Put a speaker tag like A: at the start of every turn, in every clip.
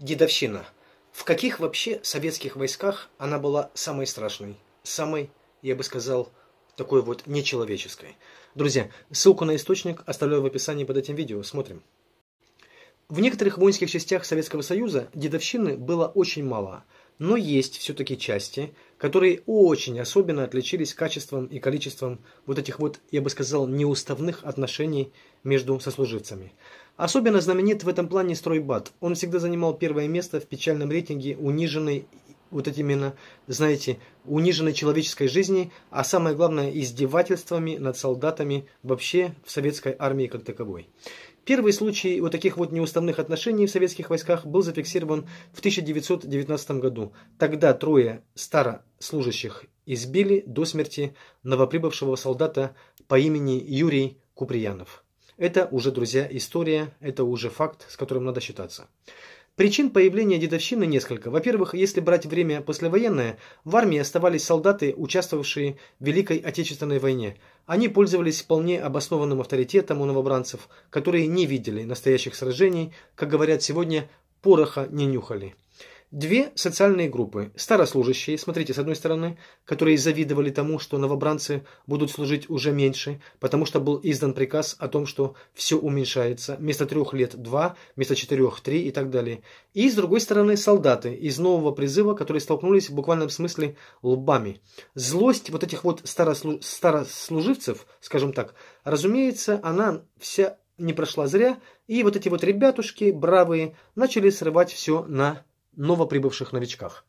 A: Дедовщина. В каких вообще советских войсках она была самой страшной, самой, я бы сказал, такой вот нечеловеческой? Друзья, ссылку на источник оставляю в описании под этим видео, смотрим. В некоторых воинских частях Советского Союза дедовщины было очень мало – но есть все-таки части, которые очень особенно отличились качеством и количеством вот этих вот, я бы сказал, неуставных отношений между сослуживцами. Особенно знаменит в этом плане стройбат. Он всегда занимал первое место в печальном рейтинге униженной, вот эти именно, знаете, униженной человеческой жизни, а самое главное, издевательствами над солдатами вообще в советской армии как таковой. Первый случай вот таких вот неуставных отношений в советских войсках был зафиксирован в 1919 году. Тогда трое старослужащих избили до смерти новоприбывшего солдата по имени Юрий Куприянов. Это уже, друзья, история, это уже факт, с которым надо считаться. Причин появления дедовщины несколько. Во-первых, если брать время послевоенное, в армии оставались солдаты, участвовавшие в Великой Отечественной войне. Они пользовались вполне обоснованным авторитетом у новобранцев, которые не видели настоящих сражений, как говорят сегодня, пороха не нюхали. Две социальные группы. Старослужащие, смотрите, с одной стороны, которые завидовали тому, что новобранцы будут служить уже меньше, потому что был издан приказ о том, что все уменьшается, вместо трех лет два, вместо четырех три и так далее. И с другой стороны, солдаты из нового призыва, которые столкнулись в буквальном смысле лбами. Злость вот этих вот старослу... старослуживцев, скажем так, разумеется, она вся не прошла зря, и вот эти вот ребятушки бравые начали срывать все на новоприбывших новичках.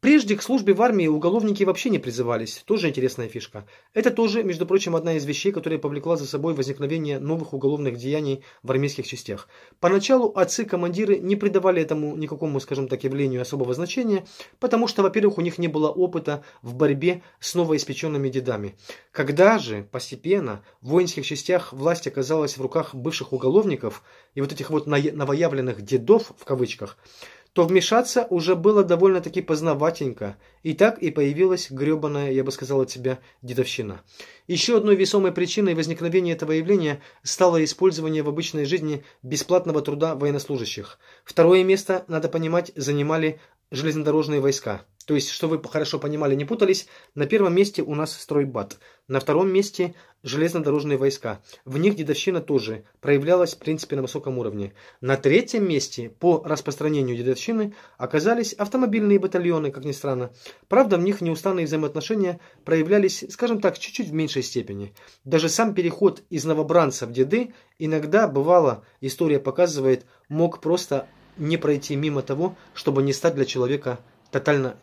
A: Прежде к службе в армии уголовники вообще не призывались, тоже интересная фишка. Это тоже, между прочим, одна из вещей, которая повлекла за собой возникновение новых уголовных деяний в армейских частях. Поначалу отцы-командиры не придавали этому никакому, скажем так, явлению особого значения, потому что, во-первых, у них не было опыта в борьбе с новоиспеченными дедами. Когда же постепенно в воинских частях власть оказалась в руках бывших уголовников и вот этих вот новоявленных «дедов» в кавычках – то вмешаться уже было довольно-таки поздноватенько. И так и появилась гребаная, я бы сказал от тебя, дедовщина. Еще одной весомой причиной возникновения этого явления стало использование в обычной жизни бесплатного труда военнослужащих. Второе место, надо понимать, занимали железнодорожные войска. То есть, что вы хорошо понимали, не путались, на первом месте у нас стройбат, на втором месте железнодорожные войска. В них дедовщина тоже проявлялась, в принципе, на высоком уровне. На третьем месте по распространению дедовщины оказались автомобильные батальоны, как ни странно. Правда, в них неустанные взаимоотношения проявлялись, скажем так, чуть-чуть в меньшей степени. Даже сам переход из новобранца в деды иногда, бывало, история показывает, мог просто не пройти мимо того, чтобы не стать для человека тотально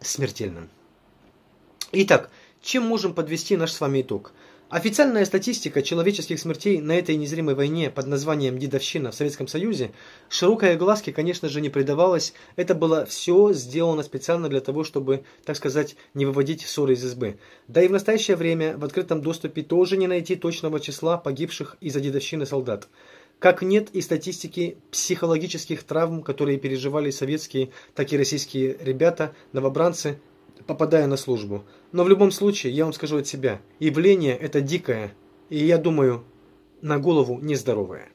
A: смертельным. Итак, чем можем подвести наш с вами итог? Официальная статистика человеческих смертей на этой незримой войне под названием «Дедовщина» в Советском Союзе широкой огласке, конечно же, не придавалась. Это было все сделано специально для того, чтобы, так сказать, не выводить ссоры из избы. Да и в настоящее время в открытом доступе тоже не найти точного числа погибших из-за дедовщины солдат. Как нет и статистики психологических травм, которые переживали советские, так и российские ребята, новобранцы, попадая на службу. Но в любом случае, я вам скажу от себя, явление это дикое, и я думаю, на голову нездоровое.